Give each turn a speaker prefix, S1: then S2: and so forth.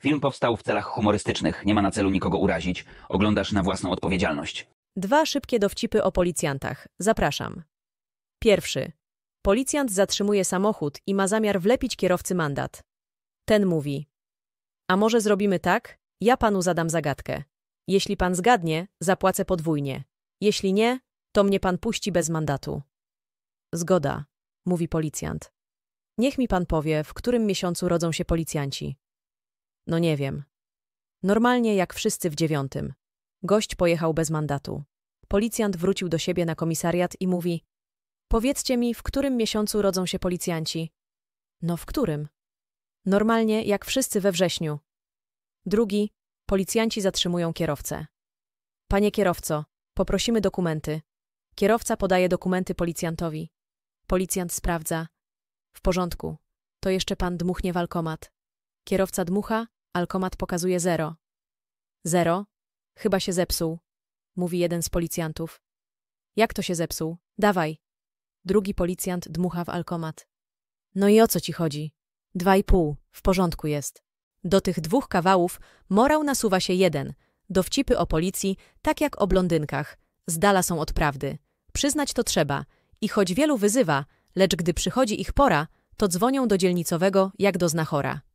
S1: Film powstał w celach humorystycznych, nie ma na celu nikogo urazić. Oglądasz na własną odpowiedzialność. Dwa szybkie dowcipy o policjantach. Zapraszam. Pierwszy. Policjant zatrzymuje samochód i ma zamiar wlepić kierowcy mandat. Ten mówi. A może zrobimy tak? Ja panu zadam zagadkę. Jeśli pan zgadnie, zapłacę podwójnie. Jeśli nie, to mnie pan puści bez mandatu. Zgoda, mówi policjant. Niech mi pan powie, w którym miesiącu rodzą się policjanci. No nie wiem. Normalnie jak wszyscy w dziewiątym. Gość pojechał bez mandatu. Policjant wrócił do siebie na komisariat i mówi Powiedzcie mi, w którym miesiącu rodzą się policjanci? No w którym? Normalnie jak wszyscy we wrześniu. Drugi, policjanci zatrzymują kierowcę. Panie kierowco, poprosimy dokumenty. Kierowca podaje dokumenty policjantowi. Policjant sprawdza. W porządku. To jeszcze pan dmuchnie walkomat. Kierowca dmucha, Alkomat pokazuje zero. Zero? Chyba się zepsuł, mówi jeden z policjantów. Jak to się zepsuł? Dawaj. Drugi policjant dmucha w alkomat. No i o co ci chodzi? Dwa i pół, w porządku jest. Do tych dwóch kawałów morał nasuwa się jeden. Dowcipy o policji, tak jak o blondynkach, z dala są od prawdy. Przyznać to trzeba. I choć wielu wyzywa, lecz gdy przychodzi ich pora, to dzwonią do dzielnicowego jak do znachora.